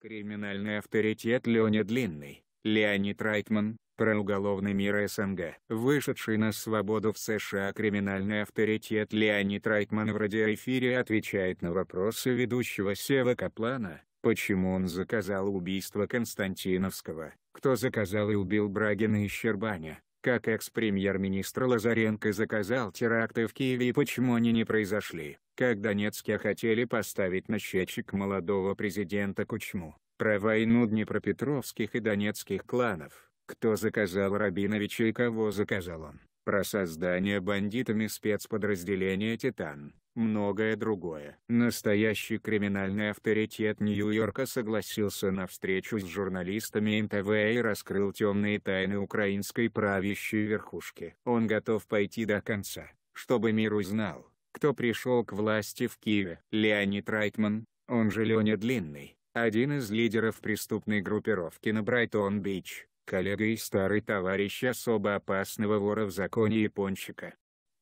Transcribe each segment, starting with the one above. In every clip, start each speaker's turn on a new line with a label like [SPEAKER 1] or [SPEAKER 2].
[SPEAKER 1] Криминальный авторитет Леони Длинный, Леонид Райтман, про уголовный мир СНГ. Вышедший на свободу в США криминальный авторитет Леонид Райтман в радиоэфире отвечает на вопросы ведущего Сева Каплана, почему он заказал убийство Константиновского, кто заказал и убил Брагина и Щербаня, как экс-премьер-министр Лазаренко заказал теракты в Киеве и почему они не произошли, как Донецке хотели поставить на счетчик молодого президента Кучму, про войну днепропетровских и донецких кланов, кто заказал Рабиновича и кого заказал он про создание бандитами спецподразделения «Титан», многое другое. Настоящий криминальный авторитет Нью-Йорка согласился на встречу с журналистами НТВ и раскрыл темные тайны украинской правящей верхушки. Он готов пойти до конца, чтобы мир узнал, кто пришел к власти в Киеве. Леонид Райтман, он же Леня Длинный, один из лидеров преступной группировки на Брайтон-Бич, коллега и старый товарищ особо опасного вора в законе Япончика.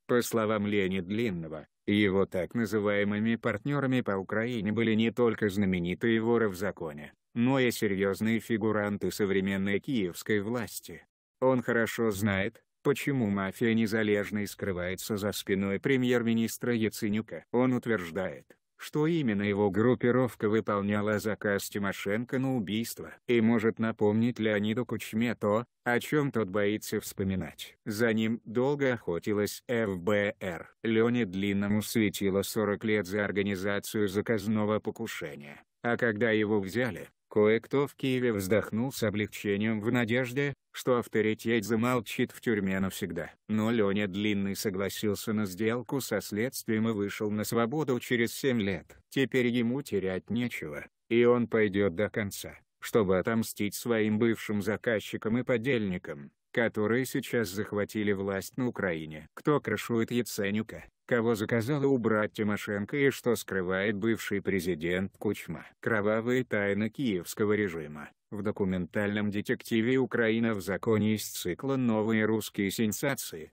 [SPEAKER 1] По словам Лени Длинного, его так называемыми партнерами по Украине были не только знаменитые воры в законе, но и серьезные фигуранты современной киевской власти. Он хорошо знает, почему мафия незалежной скрывается за спиной премьер-министра Яценюка. Он утверждает, что именно его группировка выполняла заказ Тимошенко на убийство и может напомнить Леониду Кучме то, о чем тот боится вспоминать. За ним долго охотилась ФБР. Лене Длинному светило 40 лет за организацию заказного покушения. А когда его взяли, Кое-кто в Киеве вздохнул с облегчением в надежде, что авторитет замолчит в тюрьме навсегда. Но Леня Длинный согласился на сделку со следствием и вышел на свободу через 7 лет. Теперь ему терять нечего, и он пойдет до конца, чтобы отомстить своим бывшим заказчикам и подельникам которые сейчас захватили власть на Украине. Кто крышует Яценюка? Кого заказала убрать Тимошенко и что скрывает бывший президент Кучма? Кровавые тайны киевского режима. В документальном детективе «Украина в законе» из цикла «Новые русские сенсации»